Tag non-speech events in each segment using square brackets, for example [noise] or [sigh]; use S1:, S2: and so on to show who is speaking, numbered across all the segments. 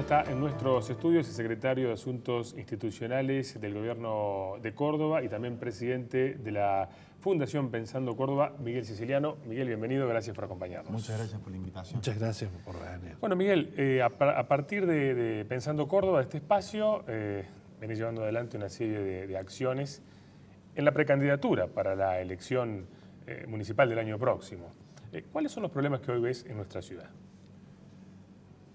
S1: está en nuestros estudios el secretario de Asuntos Institucionales del Gobierno de Córdoba y también presidente de la Fundación Pensando Córdoba, Miguel Siciliano. Miguel, bienvenido, gracias por acompañarnos. Muchas gracias
S2: por la invitación. Muchas gracias por
S1: venir. Bueno, Miguel, eh, a, partir de, Pensando Córdoba, este espacio, eh, venís llevando adelante una serie de, acciones en la precandidatura para la elección eh, municipal del año próximo. Eh, ¿Cuáles son los problemas que hoy ves en nuestra ciudad?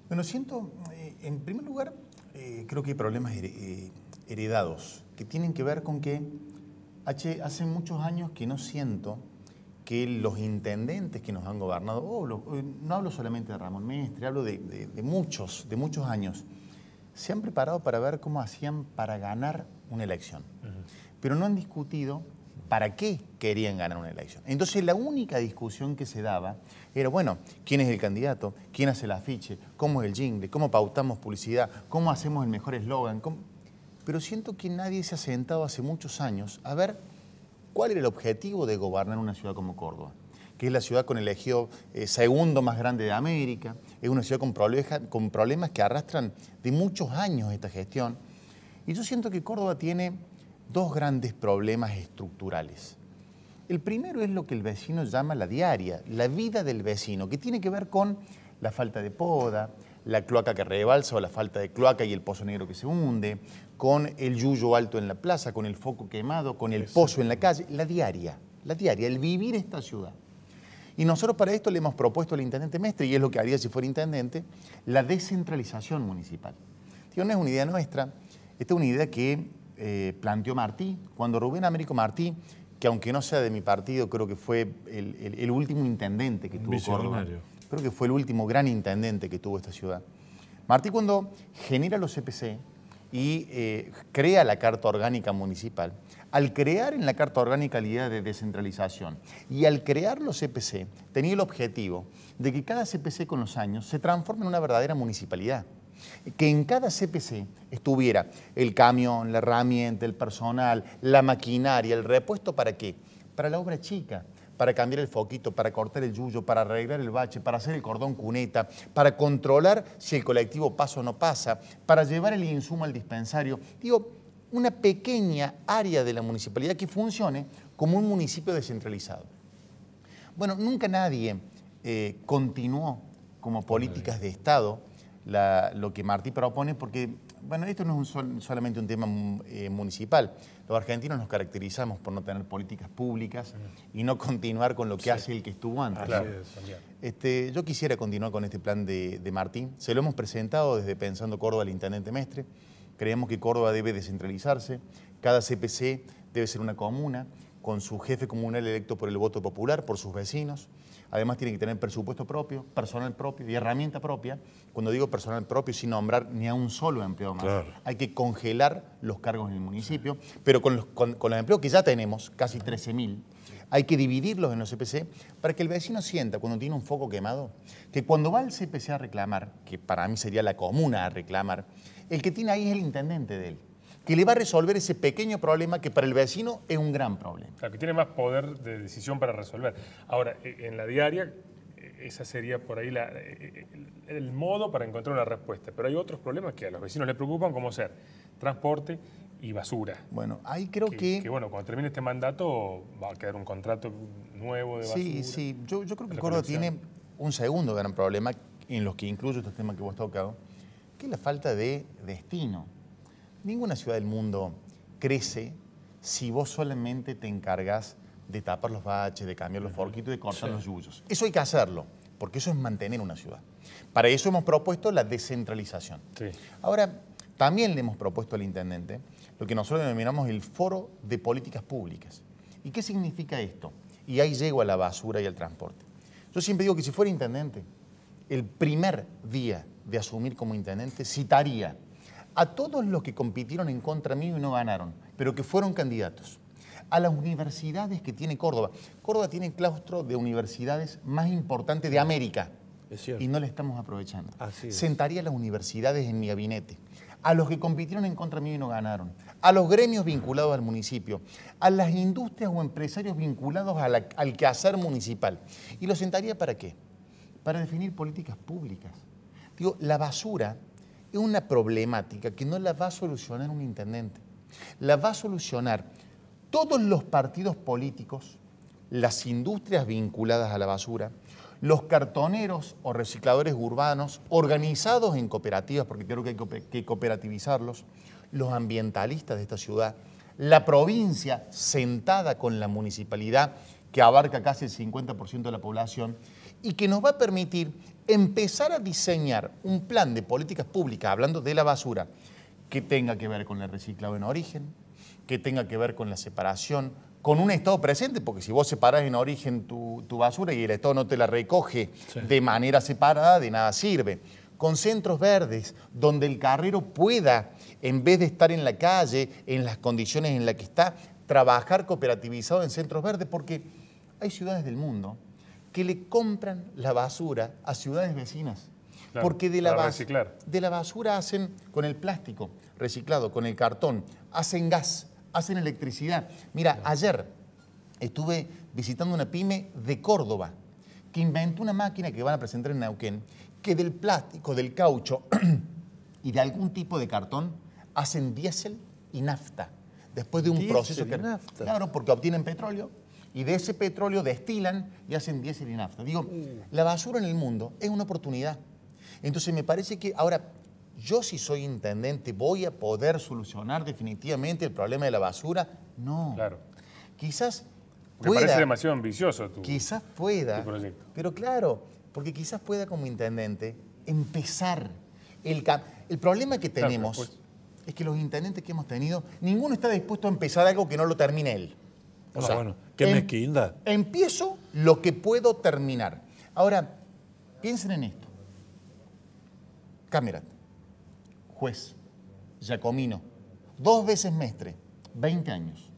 S2: Bueno, siento, eh, en primer lugar, eh, creo que hay problemas eh, heredados que tienen que ver con que H, hace muchos años que no siento que los intendentes que nos han gobernado, no hablo solamente de Ramón Mestre, hablo de, muchos, de muchos años, se han preparado para ver cómo hacían para ganar una elección. Pero no han discutido para qué querían ganar una elección. Entonces la única discusión que se daba era, bueno, ¿quién es el candidato? ¿Quién hace el afiche? ¿Cómo es el jingle? ¿Cómo pautamos publicidad? ¿Cómo hacemos el mejor eslogan? Pero siento que nadie se ha sentado hace muchos años a ver cuál era el objetivo de gobernar una ciudad como Córdoba, que es la ciudad con el ejido eh, segundo más grande de América, es una ciudad con problemas que arrastran de muchos años esta gestión. Y yo siento que Córdoba tiene dos grandes problemas estructurales. El primero es lo que el vecino llama la diaria, la vida del vecino, que tiene que ver con la falta de poda, la cloaca que rebalsa o la falta de cloaca y el pozo negro que se hunde, con el yuyo alto en la plaza, con el foco quemado, con el pozo en la calle, la diaria, la diaria, el vivir esta ciudad. Y nosotros para esto le hemos propuesto al intendente Mestre, y es lo que haría si fuera intendente, la descentralización municipal. tiene es una idea nuestra, esta es una idea que eh, planteó Martí, cuando Rubén Américo Martí, que aunque no sea de mi partido, creo que fue el, último intendente que tuvo Córdoba. Creo que fue el último gran intendente que tuvo esta ciudad. Martí cuando genera los CPC e y eh, crea la Carta Orgánica Municipal, al crear en la Carta Orgánica la idea de descentralización y al crear los CPC, e tenía el objetivo de que cada CPC e con los años se transforme en una verdadera municipalidad que en cada CPC estuviera el camión, la herramienta, el personal, la maquinaria, el repuesto, ¿para qué? Para la obra chica, para cambiar el foquito, para cortar el yuyo, para arreglar el bache, para hacer el cordón cuneta, para controlar si el colectivo pasa o no pasa, para llevar el insumo al dispensario. Digo, una pequeña área de la municipalidad que funcione como un municipio descentralizado. Bueno, nunca nadie eh, continuó como políticas de Estado lo que Martí propone, porque, bueno, esto no es solamente un tema eh, municipal. Los argentinos nos caracterizamos por no tener políticas públicas y no continuar con lo que hace el que estuvo antes. Este, yo quisiera continuar con este plan de, de Se lo hemos presentado desde Pensando Córdoba al Intendente Mestre. Creemos que Córdoba debe descentralizarse. Cada CPC debe ser una comuna con su jefe comunal electo por el voto popular, por sus vecinos. Además tiene que tener presupuesto propio, personal propio y herramienta propia. Cuando digo personal propio, sin nombrar ni a un solo empleado más. Hay que congelar los cargos en el municipio, pero con los, con los empleos que ya tenemos, casi 13.000, hay que dividirlos en los CPC para que el vecino sienta cuando tiene un foco quemado, que cuando va al CPC a reclamar, que para mí sería la comuna a reclamar, el que tiene ahí es el intendente de él que le va a resolver ese pequeño problema que para el vecino es un gran problema.
S1: O que tiene más poder de decisión para resolver. Ahora, e, en la diaria, e, esa sería por ahí e, el modo para encontrar una respuesta. Pero hay otros problemas que a los vecinos les preocupan, como ser transporte y basura. Bueno, ahí creo que... Que, bueno, cuando termine este mandato va a quedar un contrato nuevo de basura. Sí, sí.
S2: Yo, creo que Córdoba tiene un segundo gran problema en los que incluyo estos temas que vos has tocado, que es la falta de destino ninguna ciudad del mundo crece si vos solamente te encargas de tapar los baches, de cambiar los forquitos, de cortar los yuyos. Eso hay que hacerlo, porque eso es mantener una ciudad. Para eso hemos propuesto la descentralización. Ahora, también le hemos propuesto al intendente lo que nosotros denominamos el foro de políticas públicas. ¿Y qué significa esto? Y ahí llego a la basura y al transporte. Yo siempre digo que si fuera intendente, el primer día de asumir como intendente citaría a todos los que compitieron en contra mío y no ganaron, pero que fueron candidatos, a las universidades que tiene Córdoba. Córdoba tiene el claustro de universidades más importante de América. y no le estamos aprovechando. Sentaría a las universidades en mi gabinete, a los que compitieron en contra mío y no ganaron, a los gremios vinculados al municipio, a las industrias o empresarios vinculados al quehacer municipal. ¿Y lo sentaría para qué? Para definir políticas públicas. Digo, la basura es una problemática que no la va a solucionar un intendente. La va a solucionar todos los partidos políticos, las industrias vinculadas a la basura, los cartoneros o recicladores urbanos organizados en cooperativas, porque creo que hay que cooperativizarlos, los ambientalistas de esta ciudad, la provincia sentada con la municipalidad que abarca casi el 50% de la población y que nos va a permitir empezar a diseñar un plan de políticas públicas, hablando de la basura, que tenga que ver con el reciclado en origen, que tenga que ver con la separación, con un Estado presente, porque si vos separás en origen tu, basura y el Estado no te la recoge de manera separada, de nada sirve. Con centros verdes, donde el carrero pueda, en vez de estar en la calle, en las condiciones en las que está, trabajar cooperativizado en centros verdes, porque hay ciudades del mundo que le compran la basura a ciudades vecinas. porque de la, de la basura hacen con el plástico reciclado, con el cartón, hacen gas, hacen electricidad. Mira, ayer estuve visitando una pyme de Córdoba que inventó una máquina que van a presentar en Neuquén que del plástico, del caucho [clears throat] y de algún tipo de cartón hacen diésel y nafta. Después de un proceso que... Nafta. Claro, porque obtienen petróleo, y de ese petróleo destilan y hacen diésel y nafta. Digo, mm. la basura en el mundo es una oportunidad. Entonces me parece que ahora yo si soy intendente voy a poder solucionar definitivamente el problema de la basura. No. Claro. Quizás Porque parece demasiado ambicioso tú. Quizás pueda. Pero claro, porque quizás pueda como intendente empezar el el problema que tenemos es que los intendentes que hemos tenido ninguno está dispuesto a empezar algo que no lo termine él. O ah, sea, bueno, qué em- Empiezo lo que puedo terminar. Ahora, piensen en esto. Cámara, juez, jacomino, dos veces mestre, 20 años.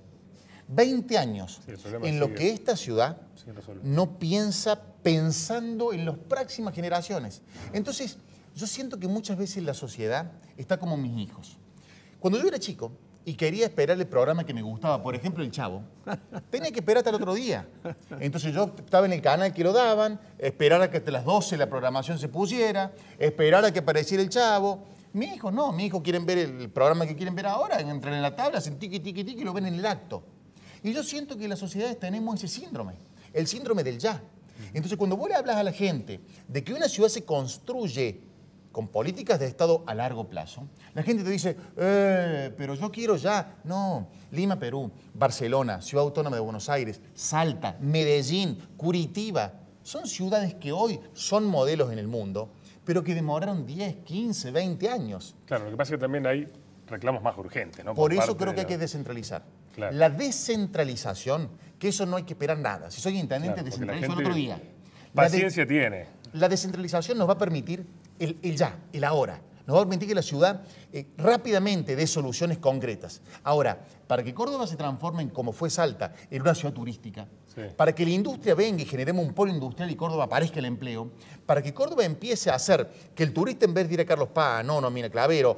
S2: 20 años en lo que esta ciudad no piensa pensando en las próximas generaciones. Entonces, yo siento que muchas veces la sociedad está como mis hijos. Cuando yo era chico, y quería esperar el programa que me gustaba, por ejemplo, El Chavo. Tenía que esperar hasta el otro día. Entonces yo estaba en el canal que lo daban, esperar a que hasta las 12 la programación se pusiera, esperar a que apareciera El Chavo. Mi hijo no, mi hijo quieren ver el programa que quieren ver ahora, entran en la tabla, hacen tiqui, tiqui, tiqui y lo ven en el acto. Y yo siento que las sociedades tenemos ese síndrome, el síndrome del ya. Entonces cuando vos le hablas a la gente de que una ciudad se construye con políticas de Estado a largo plazo, la gente te dice, eh, pero yo quiero ya. No, Lima, Perú, Barcelona, Ciudad Autónoma de Buenos Aires, Salta, Medellín, Curitiba, son ciudades que hoy son modelos en el mundo, pero que demoraron 10, 15, 20 años. Claro, lo que pasa es que también hay reclamos más urgentes. Por, eso creo que hay que descentralizar. La descentralización, que eso no hay que esperar nada. Si soy intendente, descentralizo el otro día. Paciencia tiene. La descentralización nos va a permitir el, ya, el ahora. Nos va a permitir que la ciudad eh, rápidamente dé soluciones concretas. Ahora, para que Córdoba se transforme en, como fue Salta, en una ciudad turística, para que la industria venga y generemos un polo industrial y Córdoba aparezca el empleo, para que Córdoba empiece a hacer que el turista en vez de ir a Carlos Paz, ah, no, no, mira, Clavero,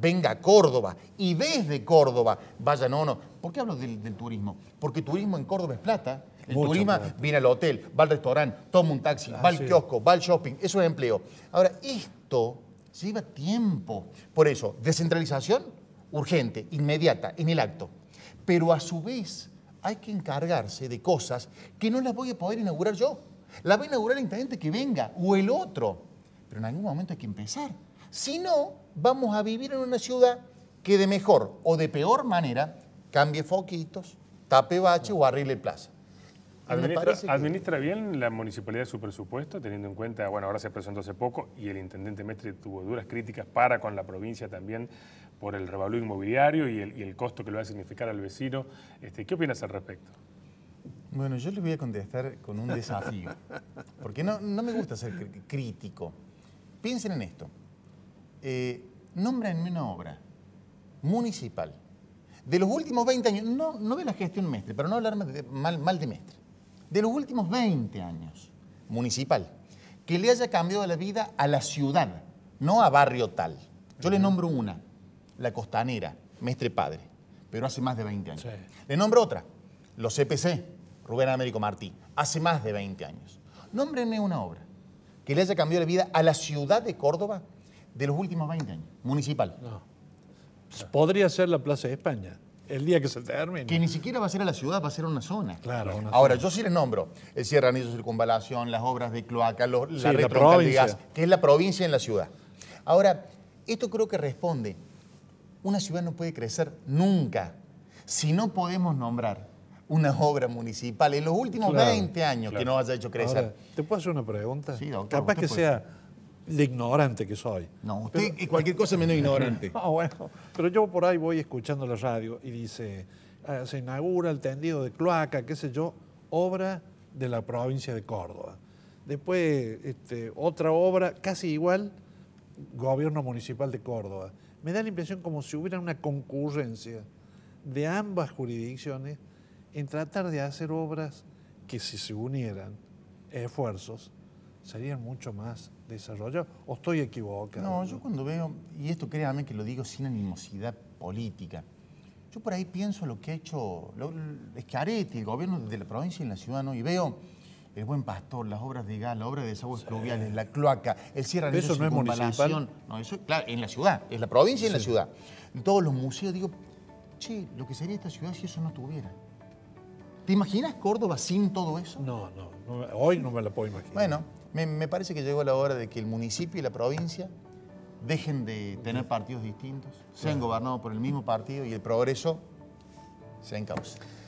S2: venga a Córdoba y desde Córdoba vaya, no, no. ¿Por qué hablo del, del turismo? Porque turismo en Córdoba es plata, el viene al hotel, va al restaurante, toma un taxi, ah, va al kiosco, va al shopping. Eso Es empleo. Ahora, esto lleva tiempo. Por eso, descentralización urgente, inmediata, en el acto. Pero a su vez, hay que encargarse de cosas que no las voy a poder inaugurar yo. Las va a inaugurar el intendente que venga o el otro. Pero en algún momento hay que empezar. Si no, vamos a vivir en una ciudad que de mejor o de peor manera cambie foquitos,
S1: tape bache o arregle plaza.
S2: Administra,
S1: bien la municipalidad su presupuesto, teniendo en cuenta, bueno, ahora se presentó hace poco y el intendente Mestre tuvo duras críticas para con la provincia también por el revalúo inmobiliario y el, costo que lo va a significar al
S2: vecino? Este, ¿Qué opinas al respecto? Bueno, yo le voy a contestar con un desafío, porque no, no me gusta ser crítico. Piensen en esto. Eh, nombrenme una obra municipal de los últimos 20 años, no, no de la gestión Mestre, pero no hablar mal, mal de Mestre de los últimos 20 años municipal, que le haya cambiado la vida a la ciudad, no a barrio tal. Yo le nombro una, la costanera, Mestre Padre, pero hace más de 20 años. Le nombro otra, los CPC, e Rubén Américo Martí, hace más de 20 años. Nómbrenme una obra que le haya cambiado la vida a la ciudad de Córdoba de los últimos 20 años, municipal. Podría ser la Plaza de España el día que se termine. Que ni siquiera va a ser a la ciudad, va a ser a una zona. Claro. Una Ahora, yo sí les nombro el Cierre Anillo Circunvalación, las obras de cloaca, la, que es la provincia en la ciudad. Ahora, esto creo que responde. Una ciudad no puede crecer nunca si no podemos nombrar una obra municipal en los últimos 20 años que no haya hecho crecer. ¿Te puedo hacer una pregunta? Sí, doctor, Capaz que sea de ignorante que soy. No, usted cualquier cosa menos ignorante. no, [laughs] ah, bueno, pero yo por ahí voy escuchando la radio y dice, eh, se inaugura el tendido de cloaca, qué sé yo, obra de la provincia de Córdoba. Después, este, otra obra casi igual, gobierno municipal de Córdoba. Me da la impresión como si hubiera una concurrencia de ambas jurisdicciones en tratar de hacer obras que si se unieran esfuerzos serían mucho más desarrollados. ¿O estoy equivocado? No, yo cuando veo, y esto créame que lo digo sin animosidad política, yo por ahí pienso lo que ha hecho Escaretti, el gobierno de la provincia y la ciudad, ¿no? y veo el buen pastor, las obras de gas, la obra de desagües fluviales la cloaca, el cierre de Eso no es municipal. No, eso claro, en la ciudad, en la provincia y en la ciudad. En todos los museos digo, che, lo que sería esta ciudad si eso no tuviera. ¿Te imaginas Córdoba sin todo eso? No, no, no hoy no me la puedo imaginar. Bueno, me, parece que llegó la hora de que el municipio y la provincia dejen de tener partidos distintos, sean gobernados por el mismo partido y el progreso se encauce.